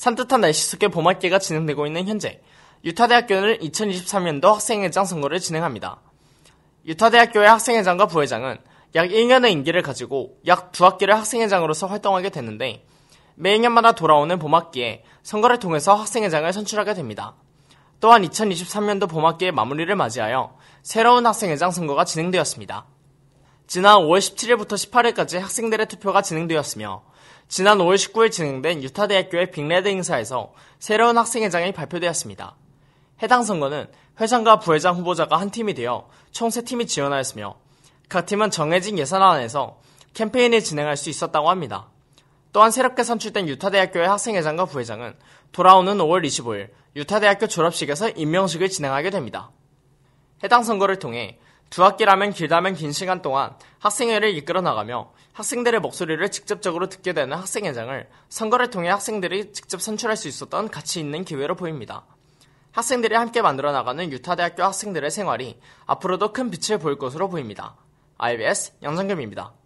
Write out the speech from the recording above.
산뜻한 날씨 속에 봄학기가 진행되고 있는 현재 유타대학교는 2023년도 학생회장 선거를 진행합니다. 유타대학교의 학생회장과 부회장은 약 1년의 임기를 가지고 약2 학기를 학생회장으로서 활동하게 되는데 매년마다 돌아오는 봄학기에 선거를 통해서 학생회장을 선출하게 됩니다. 또한 2023년도 봄학기의 마무리를 맞이하여 새로운 학생회장 선거가 진행되었습니다. 지난 5월 17일부터 18일까지 학생들의 투표가 진행되었으며 지난 5월 19일 진행된 유타대학교의 빅레드 행사에서 새로운 학생회장이 발표되었습니다. 해당 선거는 회장과 부회장 후보자가 한 팀이 되어 총 3팀이 지원하였으며 각 팀은 정해진 예산안에서 캠페인을 진행할 수 있었다고 합니다. 또한 새롭게 선출된 유타대학교의 학생회장과 부회장은 돌아오는 5월 25일 유타대학교 졸업식에서 임명식을 진행하게 됩니다. 해당 선거를 통해 두 학기라면 길다면 긴 시간 동안 학생회를 이끌어 나가며 학생들의 목소리를 직접적으로 듣게 되는 학생회장을 선거를 통해 학생들이 직접 선출할 수 있었던 가치 있는 기회로 보입니다. 학생들이 함께 만들어 나가는 유타대학교 학생들의 생활이 앞으로도 큰 빛을 보일 것으로 보입니다. IBS 영상겸입니다.